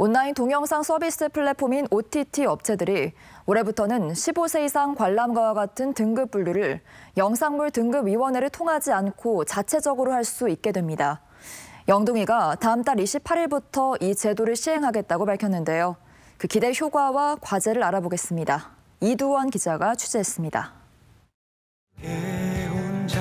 온라인 동영상 서비스 플랫폼인 OTT 업체들이 올해부터는 15세 이상 관람가와 같은 등급 분류를 영상물 등급위원회를 통하지 않고 자체적으로 할 수 있게 됩니다. 영동이가 다음 달 28일부터 이 제도를 시행하겠다고 밝혔는데요. 그 기대 효과와 과제를 알아보겠습니다. 이두원 기자가 취재했습니다.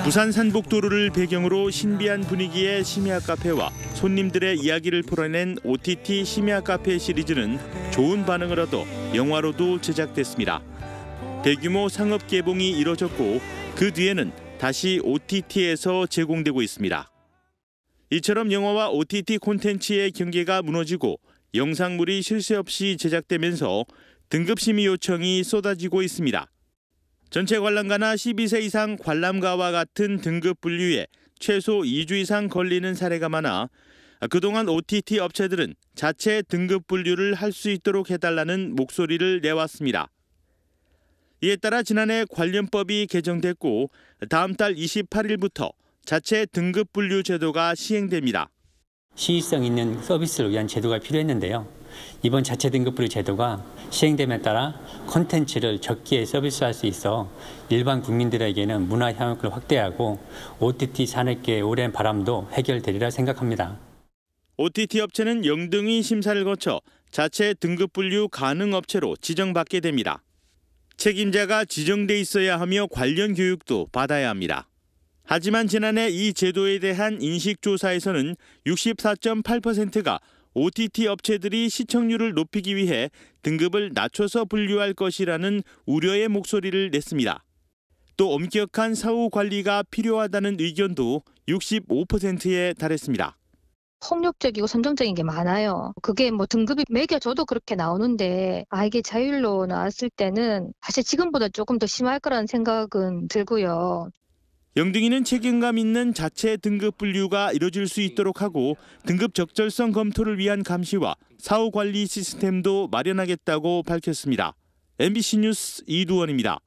부산 산복도로를 배경으로 신비한 분위기의 심야 카페와 손님들의 이야기를 풀어낸 OTT 심야 카페 시리즈는 좋은 반응을 얻어 영화로도 제작됐습니다. 대규모 상업 개봉이 이뤄졌고 그 뒤에는 다시 OTT에서 제공되고 있습니다. 이처럼 영화와 OTT 콘텐츠의 경계가 무너지고 영상물이 실세 없이 제작되면서 등급심의 요청이 쏟아지고 있습니다. 전체 관람가나 12세 이상 관람가와 같은 등급 분류에 최소 2주 이상 걸리는 사례가 많아 그동안 OTT 업체들은 자체 등급 분류를 할 수 있도록 해달라는 목소리를 내왔습니다. 이에 따라 지난해 관련법이 개정됐고 다음 달 28일부터 자체 등급 분류 제도가 시행됩니다. 시의성 있는 서비스를 위한 제도가 필요했는데요. 이번 자체 등급부류 제도가 시행됨에 따라 콘텐츠를 적기에 서비스할 수 있어 일반 국민들에게는 문화 향유을 확대하고 OTT 산업계의 오랜 바람도 해결되리라 생각합니다. OTT 업체는 영등이 심사를 거쳐 자체 등급 분류 가능 업체로 지정받게 됩니다. 책임자가 지정돼 있어야 하며 관련 교육도 받아야 합니다. 하지만 지난해 이 제도에 대한 인식조사에서는 64.8%가 OTT 업체들이 시청률을 높이기 위해 등급을 낮춰서 분류할 것이라는 우려의 목소리를 냈습니다. 또 엄격한 사후 관리가 필요하다는 의견도 65%에 달했습니다. 폭력적이고 선정적인 게 많아요. 그게 뭐 등급이 매겨져도 그렇게 나오는데 아 이게 자율로 나왔을 때는 사실 지금보다 조금 더 심할 거라는 생각은 들고요. 영등이는 책임감 있는 자체 등급 분류가 이뤄질 수 있도록 하고 등급 적절성 검토를 위한 감시와 사후 관리 시스템도 마련하겠다고 밝혔습니다. MBC 뉴스 이두원입니다.